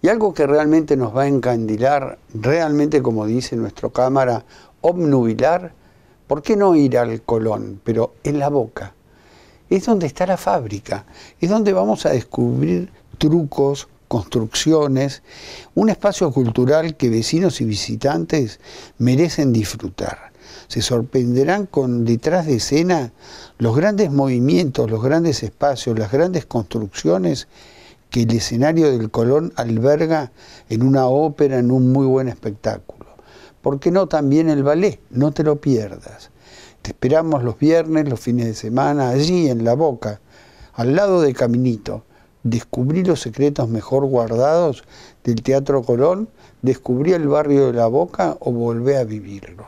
Y algo que realmente nos va a encandilar, realmente como dice nuestro cámara, obnubilar, ¿por qué no ir al Colón? Pero en la boca. Es donde está la fábrica, es donde vamos a descubrir trucos, construcciones, un espacio cultural que vecinos y visitantes merecen disfrutar. Se sorprenderán con detrás de escena los grandes movimientos, los grandes espacios, las grandes construcciones que el escenario del Colón alberga en una ópera, en un muy buen espectáculo. ¿Por qué no también el ballet? No te lo pierdas. Te esperamos los viernes, los fines de semana, allí en La Boca, al lado de Caminito. Descubrí los secretos mejor guardados del Teatro Colón, descubrí el barrio de La Boca o volvé a vivirlo.